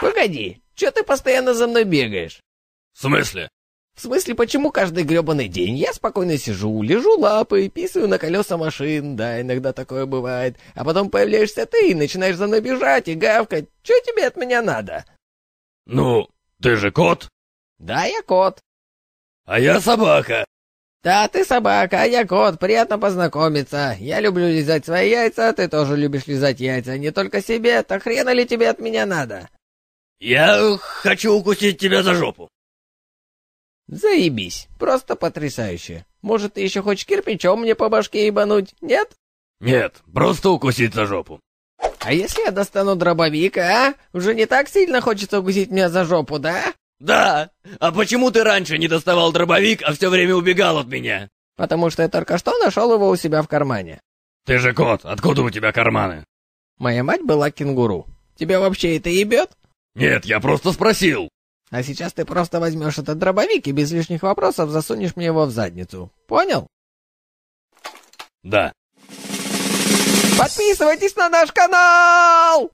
Погоди, что ты постоянно за мной бегаешь? В смысле? В смысле, почему каждый гребаный день я спокойно сижу, лежу лапой, писаю на колеса машин, да, иногда такое бывает, а потом появляешься ты и начинаешь за мной бежать и гавкать. Что тебе от меня надо? Ну, ты же кот. Да, я кот. А я собака. «Да, ты собака, а я кот, приятно познакомиться. Я люблю лизать свои яйца, ты тоже любишь лизать яйца, не только себе, то хрена ли тебе от меня надо?» «Я хочу укусить тебя за жопу». «Заебись, просто потрясающе. Может, ты еще хочешь кирпичом мне по башке ебануть, нет?» «Нет, просто укусить за жопу». «А если я достану дробовик, а? Уже не так сильно хочется укусить меня за жопу, да?» «Да! А почему ты раньше не доставал дробовик, а все время убегал от меня?» «Потому что я только что нашел его у себя в кармане». «Ты же кот, откуда у тебя карманы?» «Моя мать была кенгуру. Тебя вообще это ебет?» «Нет, я просто спросил». «А сейчас ты просто возьмешь этот дробовик и без лишних вопросов засунешь мне его в задницу. Понял?» «Да». «Подписывайтесь на наш канал!»